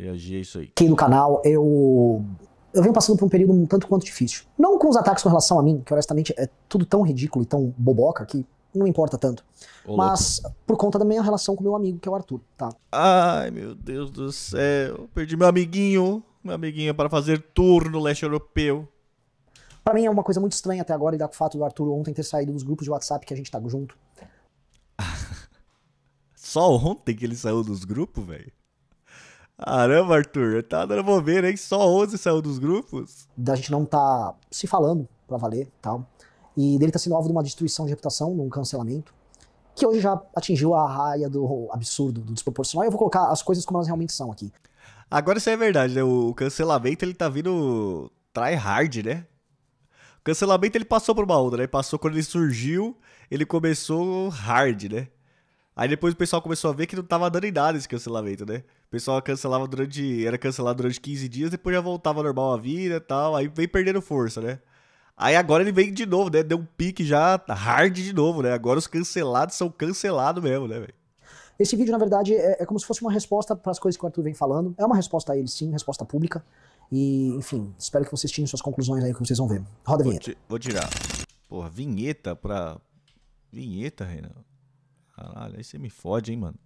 reagir a isso aí. Aqui no canal, eu eu venho passando por um período um tanto quanto difícil. Não com os ataques com relação a mim, que honestamente é tudo tão ridículo e tão boboca que não importa tanto. Ô, mas louco. por conta da minha relação com meu amigo, que é o Arthur, tá? Ai, meu Deus do céu. Perdi meu amiguinho, meu amiguinho é para fazer tour no leste europeu. Para mim é uma coisa muito estranha até agora e dá o fato do Arthur ontem ter saído dos grupos de WhatsApp que a gente tá junto. Só ontem que ele saiu dos grupos, velho? Caramba, Arthur, tá dando bobeira, hein? Só 11 saiu dos grupos. Da gente não tá se falando pra valer tal. E dele tá sendo alvo de uma destruição de reputação, de um cancelamento, que hoje já atingiu a raia do absurdo, do desproporcional. E eu vou colocar as coisas como elas realmente são aqui. Agora isso é verdade, né? O cancelamento ele tá vindo try hard, né? O cancelamento ele passou por uma onda, né? passou quando ele surgiu, ele começou hard, né? Aí depois o pessoal começou a ver que não tava dando em nada esse cancelamento, né? O pessoal cancelava durante. Era cancelado durante 15 dias, depois já voltava normal a vida e tal. Aí vem perdendo força, né? Aí agora ele vem de novo, né? Deu um pique já tá hard de novo, né? Agora os cancelados são cancelados mesmo, né, velho? Esse vídeo, na verdade, é, é, como se fosse uma resposta para as coisas que o Arthur vem falando. É uma resposta a ele, sim, resposta pública. E, enfim, espero que vocês tirem suas conclusões aí que vocês vão ver. Roda a vinheta. Vou, vou tirar. Porra, vinheta pra. Vinheta, Renan. Caralho, aí você me fode, hein, mano.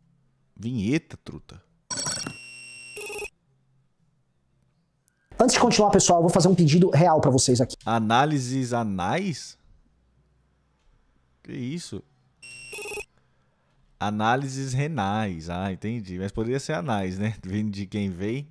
Vinheta, truta. Antes de continuar, pessoal, eu vou fazer um pedido real para vocês aqui. Análises anais? Que isso? Análises renais. Ah, entendi. Mas poderia ser anais, né? Vindo de quem vem.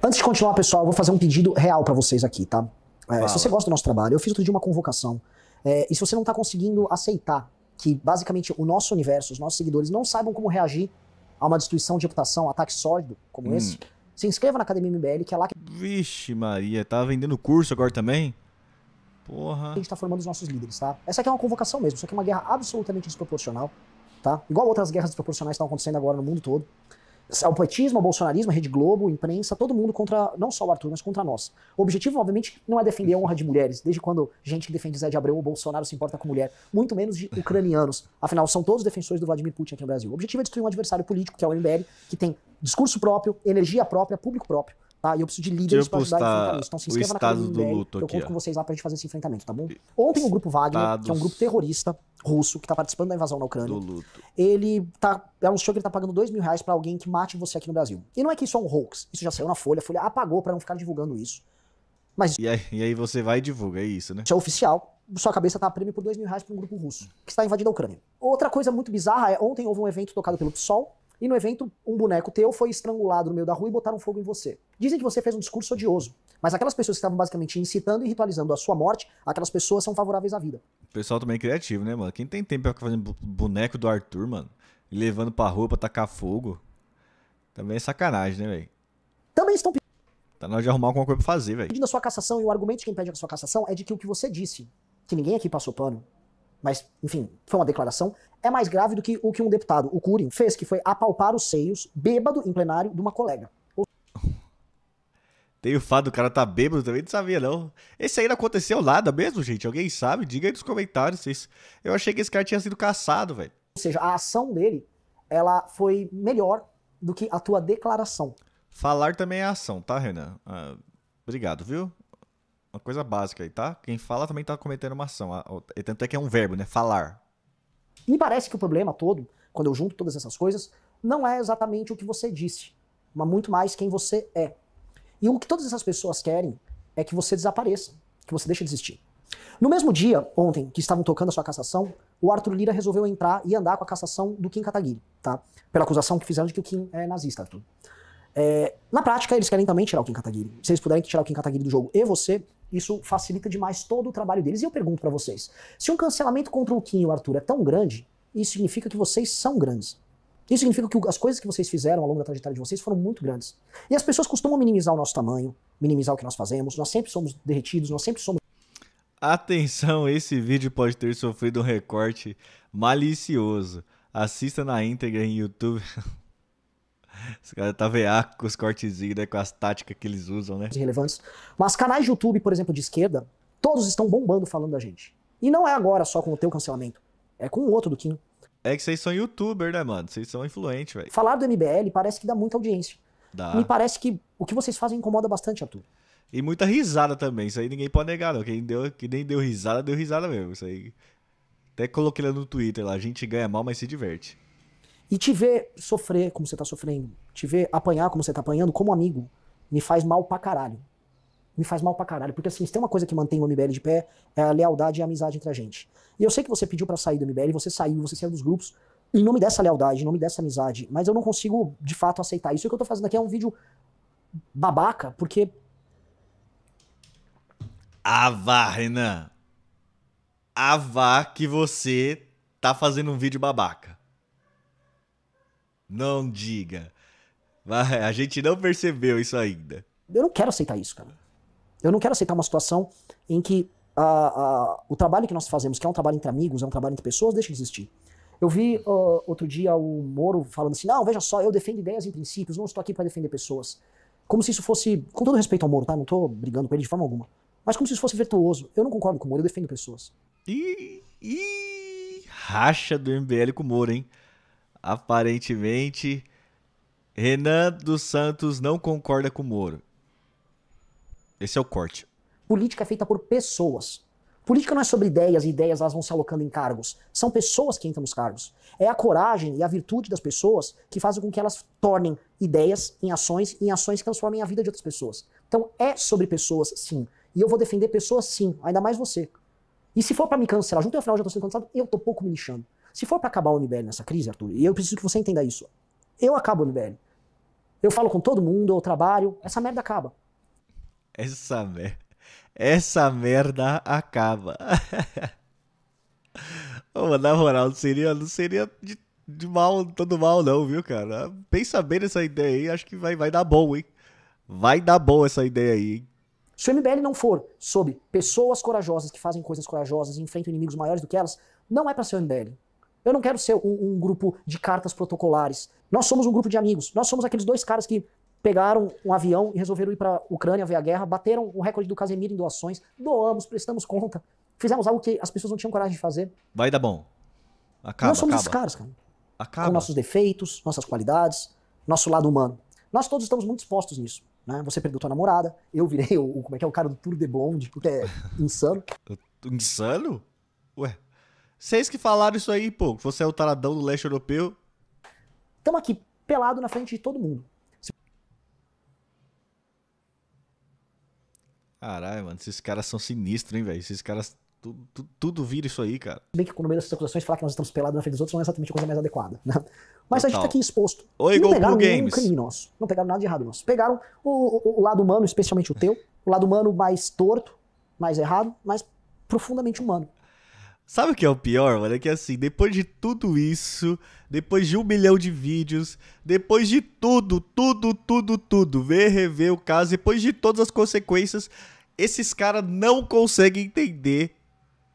Antes de continuar, pessoal, eu vou fazer um pedido real para vocês aqui, tá? É, se você gosta do nosso trabalho, eu fiz outro dia uma convocação. É, e se você não tá conseguindo aceitar que basicamente o nosso universo, os nossos seguidores não saibam como reagir a uma destruição de reputação, ataque sólido como hum. esse, se inscreva na Academia MBL, que é lá que. Vixe, Maria, tá vendendo curso agora também? Porra. A gente tá formando os nossos líderes, tá? Essa aqui é uma convocação mesmo, isso aqui é uma guerra absolutamente desproporcional, tá? Igual outras guerras desproporcionais que estão acontecendo agora no mundo todo o petismo, o bolsonarismo, a Rede Globo, a imprensa, todo mundo contra, não só o Arthur, mas contra nós. O objetivo, obviamente, não é defender a honra de mulheres, desde quando gente que defende Zé de Abreu ou Bolsonaro se importa com mulher, muito menos de ucranianos. Afinal, são todos defensores do Vladimir Putin aqui no Brasil. O objetivo é destruir um adversário político, que é o MBL, que tem discurso próprio, energia própria, público próprio tá? E eu preciso de líderes para ajudar a enfrentar isso. Então se inscreva na do luto eu conto ó. com vocês lá pra gente fazer esse enfrentamento, tá bom? Ontem o grupo Wagner, Estados... que é um grupo terrorista russo que tá participando da invasão na Ucrânia, ele tá, é show que ele tá pagando 2 mil reais pra alguém que mate você aqui no Brasil. E não é que isso é um hoax, isso já saiu na Folha, a Folha apagou para não ficar divulgando isso. Mas... E, aí, e aí você vai e divulga, é isso, né? Isso é oficial, sua cabeça tá a prêmio por 2 mil reais para um grupo russo que está invadindo a Ucrânia. Outra coisa muito bizarra é ontem houve um evento tocado pelo PSOL, e no evento, um boneco teu foi estrangulado no meio da rua e botaram fogo em você. Dizem que você fez um discurso odioso. Mas aquelas pessoas que estavam basicamente incitando e ritualizando a sua morte, aquelas pessoas são favoráveis à vida. O pessoal também é criativo, né, mano? Quem tem tempo pra ficar fazendo boneco do Arthur, mano? E levando pra rua pra tacar fogo. Também é sacanagem, né, velho? Também estão Tá na hora de arrumar alguma coisa pra fazer, velho. Pedindo a sua cassação, e o argumento que impede a sua cassação é de que o que você disse, que ninguém aqui passou pano, mas, enfim, foi uma declaração, é mais grave do que o que um deputado, o Curin, fez, que foi apalpar os seios, bêbado em plenário, de uma colega. Tem o fato do cara tá bêbado também, não sabia não. Esse aí não aconteceu nada mesmo, gente. Alguém sabe? Diga aí nos comentários. Vocês... Eu achei que esse cara tinha sido caçado, velho. Ou seja, a ação dele, ela foi melhor do que a tua declaração. Falar também é ação, tá, Renan? Ah, obrigado, viu? uma coisa básica aí, tá? Quem fala também está cometendo uma ação. Ah, tanto é que é um verbo, né? Falar. Me parece que o problema todo, quando eu junto todas essas coisas, não é exatamente o que você disse, mas muito mais quem você é. E o que todas essas pessoas querem é que você desapareça, que você deixe de existir. No mesmo dia, ontem, que estavam tocando a sua cassação, o Arthur Lira resolveu entrar e andar com a cassação do Kim Kataguiri, tá? Pela acusação que fizeram de que o Kim é nazista, Arthur. É, na prática, eles querem também tirar o Kim Kataguiri. Se eles puderem tirar o Kim Kataguiri do jogo e você, isso facilita demais todo o trabalho deles. E eu pergunto para vocês: se um cancelamento contra o Kim e o Arthur é tão grande, isso significa que vocês são grandes. Isso significa que as coisas que vocês fizeram ao longo da trajetória de vocês foram muito grandes. E as pessoas costumam minimizar o nosso tamanho, minimizar o que nós fazemos, nós sempre somos derretidos, nós sempre somos. Atenção, esse vídeo pode ter sofrido um recorte malicioso. Assista na íntegra em YouTube. Os caras tá veaco com os cortezinhos, né? Com as táticas que eles usam, né? Relevantes. Mas canais de YouTube, por exemplo, de esquerda, todos estão bombando falando da gente. E não é agora só com o teu cancelamento. É com o outro do Kim. É que vocês são youtuber, né, mano? Vocês são influentes, velho. Falar do MBL parece que dá muita audiência. Dá. Me parece que o que vocês fazem incomoda bastante, Arthur. E muita risada também. Isso aí ninguém pode negar, não. Quem, deu, quem nem deu risada, deu risada mesmo. Isso aí. Até coloquei lá no Twitter lá. A gente ganha mal, mas se diverte. E te ver sofrer como você tá sofrendo, te ver apanhar como você tá apanhando, como amigo, me faz mal pra caralho. Me faz mal pra caralho. Porque assim, se tem uma coisa que mantém o MBL de pé, é a lealdade e a amizade entre a gente. E eu sei que você pediu para sair do MBL, você saiu, você saiu dos grupos, em nome dessa lealdade, em nome dessa amizade, mas eu não consigo de fato aceitar. Isso o que eu tô fazendo aqui é um vídeo babaca, porque. Ava Renan! Ah, que você tá fazendo um vídeo babaca. Não diga. Vai, a gente não percebeu isso ainda. Eu não quero aceitar isso, cara. Eu não quero aceitar uma situação em que o trabalho que nós fazemos, que é um trabalho entre amigos, é um trabalho entre pessoas, deixa de existir. Eu vi uh, outro dia o Moro falando assim: não, veja só, eu defendo ideias e princípios, não estou aqui para defender pessoas. Como se isso fosse, com todo respeito ao Moro, tá? Não estou brigando com ele de forma alguma. Mas como se isso fosse virtuoso. Eu não concordo com o Moro, eu defendo pessoas. Ih, e racha do MBL com o Moro, hein? aparentemente, Renan dos Santos não concorda com o Moro. Esse é o corte. Política é feita por pessoas. Política não é sobre ideias e ideias elas vão se alocando em cargos. São pessoas que entram nos cargos. É a coragem e a virtude das pessoas que fazem com que elas tornem ideias em ações e em ações que transformem a vida de outras pessoas. Então é sobre pessoas, sim. E eu vou defender pessoas, sim. Ainda mais você. E se for para me cancelar junto ao final já estou sendo cancelado, eu tô pouco me lixando. Se for para acabar o MBL nessa crise, Arthur, e eu preciso que você entenda isso, eu acabo o MBL. Eu falo com todo mundo, eu trabalho, essa merda acaba. Essa merda. Essa merda acaba. oh, na moral, não seria, não seria de, de, mal, todo mal, não, viu, cara? Pensa bem nessa ideia aí, acho que vai, vai dar bom, hein? Vai dar bom essa ideia aí, hein? Se o MBL não for sobre pessoas corajosas que fazem coisas corajosas e enfrentam inimigos maiores do que elas, não é para ser o MBL. Eu não quero ser um, um grupo de cartas protocolares. Nós somos um grupo de amigos. Nós somos aqueles dois caras que pegaram um avião e resolveram ir para a Ucrânia ver a guerra, bateram o recorde do Casemiro em doações, doamos, prestamos conta, fizemos algo que as pessoas não tinham coragem de fazer. Vai dar bom. Acaba, Nós somos acaba. esses caras, cara. Acaba. Com nossos defeitos, nossas qualidades, nosso lado humano. Nós todos estamos muito expostos nisso. Né? Você perdeu tua namorada, eu virei o, como é que é, o cara do Tour de Blonde, porque é insano. insano? Ué, vocês que falaram isso aí, pô, você é o taradão do leste europeu. Estamos aqui, pelado na frente de todo mundo. Caralho, mano, esses caras são sinistros, hein, velho? Esses caras. Tu, tu, tudo vira isso aí, cara. Bem que no meio dessas acusações, falar que nós estamos pelados na frente dos outros não é exatamente a coisa mais adequada, né? Mas Total. a gente tá aqui exposto. Oi, não pegaram nenhum crime nosso. Não pegaram nada de errado nosso. Pegaram o, o, o lado humano, especialmente o teu. o lado humano mais torto, mais errado, mas profundamente humano. Sabe o que é o pior, mano? É que assim, depois de tudo isso, depois de um milhão de vídeos, depois de tudo, tudo, tudo, tudo, ver, rever o caso, depois de todas as consequências, esses caras não conseguem entender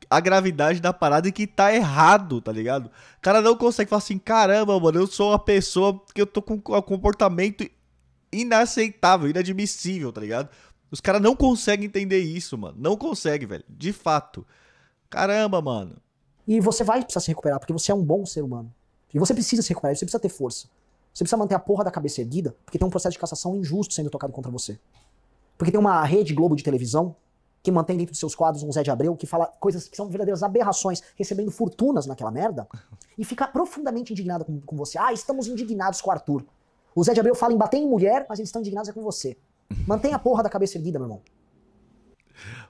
a gravidade da parada e que tá errado, tá ligado? O cara não consegue falar assim, caramba, mano, eu sou uma pessoa que eu tô com um comportamento inaceitável, inadmissível, tá ligado? Os caras não conseguem entender isso, mano. Não consegue, velho. De fato. Caramba, mano. E você vai precisar se recuperar, porque você é um bom ser humano. E você precisa se recuperar, você precisa ter força. Você precisa manter a porra da cabeça erguida, porque tem um processo de cassação injusto sendo tocado contra você. Porque tem uma rede Globo de televisão que mantém dentro de seus quadros um Zé de Abreu que fala coisas que são verdadeiras aberrações, recebendo fortunas naquela merda, e fica profundamente indignado com, com você. Ah, estamos indignados com o Arthur. O Zé de Abreu fala em bater em mulher, mas eles estão indignados é com você. Mantenha a porra da cabeça erguida, meu irmão.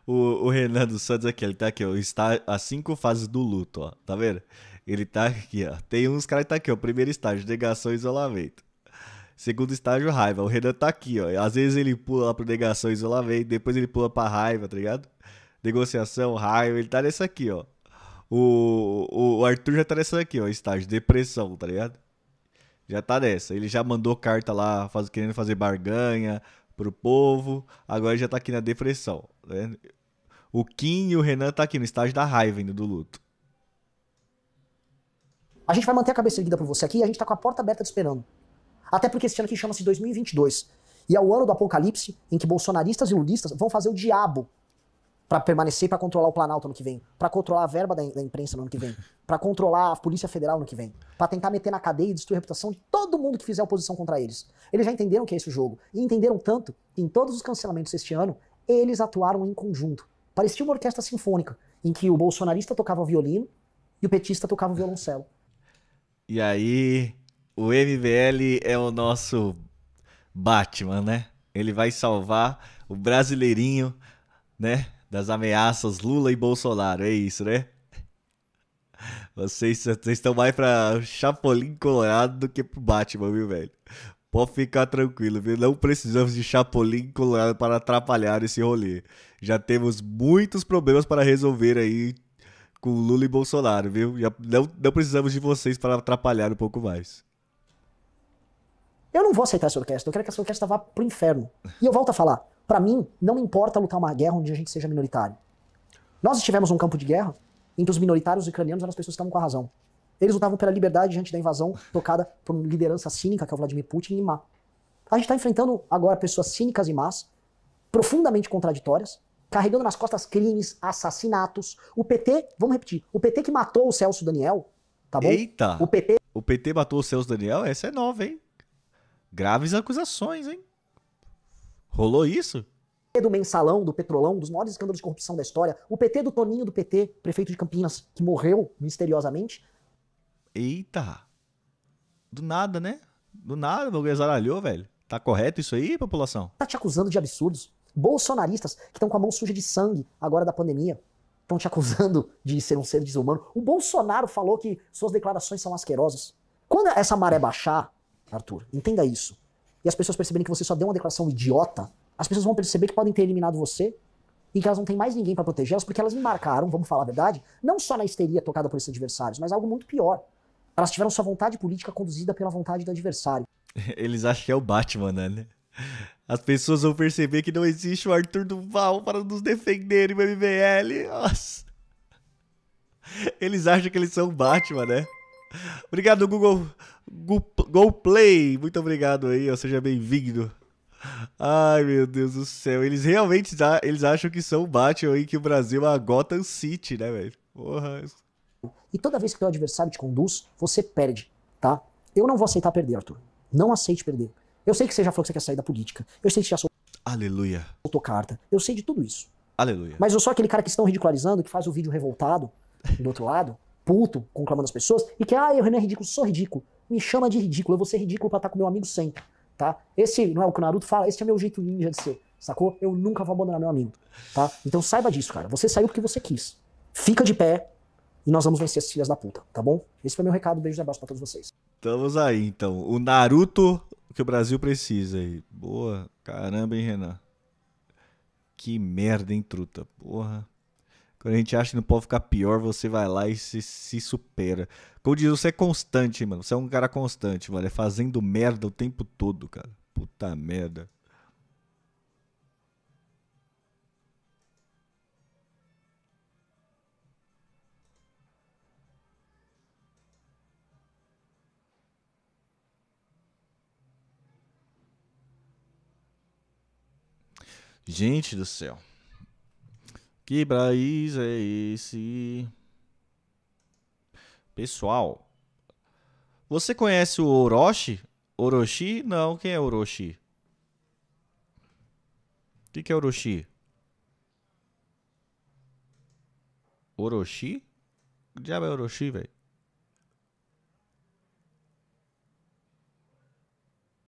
O, o Renan dos Santos aqui, ele tá aqui, ó. Está as cinco fases do luto, ó. Tá vendo? Ele tá aqui, ó. Tem uns caras que tá aqui, ó. Primeiro estágio, negação e isolamento. Segundo estágio, raiva. O Renan tá aqui, ó. Às vezes ele pula lá pro negação e isolamento, depois ele pula pra raiva, tá ligado? Negociação, raiva, ele tá nessa aqui, ó. O, o, o Arthur já tá nessa aqui, ó. Estágio, depressão, tá ligado? Já tá nessa. Ele já mandou carta lá faz, querendo fazer barganha pro povo. Agora já tá aqui na depressão. Né? O Kim e o Renan tá aqui no estágio da raiva ainda do luto. A gente vai manter a cabeça erguida para você aqui e a gente tá com a porta aberta te esperando. Até porque esse ano aqui chama-se 2022. E é o ano do apocalipse em que bolsonaristas e lulistas vão fazer o diabo para permanecer para controlar o Planalto ano que vem, para controlar a verba da, imprensa no ano que vem, para controlar a Polícia Federal no que vem, para tentar meter na cadeia e destruir a reputação de todo mundo que fizer oposição contra eles. Eles já entenderam que é esse o jogo e entenderam tanto que em todos os cancelamentos este ano eles atuaram em conjunto. Parecia uma orquestra sinfônica, em que o bolsonarista tocava violino e o petista tocava violoncelo. E aí, o MBL é o nosso Batman, né? Ele vai salvar o brasileirinho, né? Das ameaças Lula e Bolsonaro. É isso, né? Vocês, vocês estão mais pra Chapolin Colorado do que pro Batman, viu, velho? Pode ficar tranquilo, viu? Não precisamos de Chapolin colorado para atrapalhar esse rolê. Já temos muitos problemas para resolver aí com Lula e Bolsonaro, viu? Já não, não precisamos de vocês para atrapalhar um pouco mais. Eu não vou aceitar essa orquestra. Eu quero que essa orquestra vá pro inferno. E eu volto a falar. Para mim, não importa lutar uma guerra onde a gente seja minoritário. Nós estivemos num campo de guerra em que os minoritários ucranianos eram as pessoas que estavam com a razão. Eles lutavam pela liberdade diante da invasão tocada por uma liderança cínica, que é o Vladimir Putin, e má. A gente está enfrentando agora pessoas cínicas e más, profundamente contraditórias, carregando nas costas crimes, assassinatos. O PT, vamos repetir, o PT que matou o Celso Daniel, tá bom? Eita! O PT, o PT matou o Celso Daniel? Essa é nova, hein? Graves acusações, hein? Rolou isso? do mensalão, do petrolão, dos maiores escândalos de corrupção da história, o PT do Toninho do PT, prefeito de Campinas, que morreu misteriosamente, Eita! Do nada, né? Do nada, o bagulho azaralhou, velho. Tá correto isso aí, população? Tá te acusando de absurdos. Bolsonaristas que estão com a mão suja de sangue agora da pandemia estão te acusando de ser um ser desumano. O Bolsonaro falou que suas declarações são asquerosas. Quando essa maré baixar, Arthur, entenda isso, e as pessoas perceberem que você só deu uma declaração idiota, as pessoas vão perceber que podem ter eliminado você e que elas não têm mais ninguém para protegê-las porque elas embarcaram, vamos falar a verdade, não só na histeria tocada por esses adversários, mas algo muito pior. Elas tiveram sua vontade política conduzida pela vontade do adversário. Eles acham que é o Batman, né? As pessoas vão perceber que não existe o Arthur Duval para nos defender no MBL. Nossa. Eles acham que eles são o Batman, né? Obrigado, Google. Google Play. Muito obrigado aí, ó. Seja bem-vindo. Ai, meu Deus do céu. Eles realmente eles acham que são o Batman e que o Brasil é a Gotham City, né, velho? Porra. E toda vez que teu adversário te conduz, você perde, tá? Eu não vou aceitar perder, Arthur. Não aceite perder. Eu sei que você já falou que você quer sair da política. Eu sei que você já soltou. Aleluia. Soltou carta. Eu sei de tudo isso. Aleluia. Mas eu sou aquele cara que estão ridicularizando, que faz o vídeo revoltado do outro lado, puto, conclamando as pessoas, e que, ah, eu não é ridículo, sou ridículo. Me chama de ridículo, eu vou ser ridículo pra estar tá com meu amigo sempre, tá? Esse, não é o que o Naruto fala, esse é meu jeito ninja de ser, sacou? Eu nunca vou abandonar meu amigo, tá? Então saiba disso, cara. Você saiu porque você quis. Fica de pé, e nós vamos vencer esses filhas da puta, tá bom? Esse foi meu recado. beijo e abraço pra todos vocês. Estamos aí, então. O Naruto que o Brasil precisa aí. Boa. Caramba, hein, Renan? Que merda, hein, truta? Porra. Quando a gente acha que não pode ficar pior, você vai lá e se, se supera. Como diz, você é constante, mano. Você é um cara constante, mano. É fazendo merda o tempo todo, cara. Puta merda. Gente do céu. Que país é esse? Pessoal, você conhece o Orochi? Orochi? Não, quem é Orochi? O que, que é Orochi? Orochi? O diabo é Orochi, velho?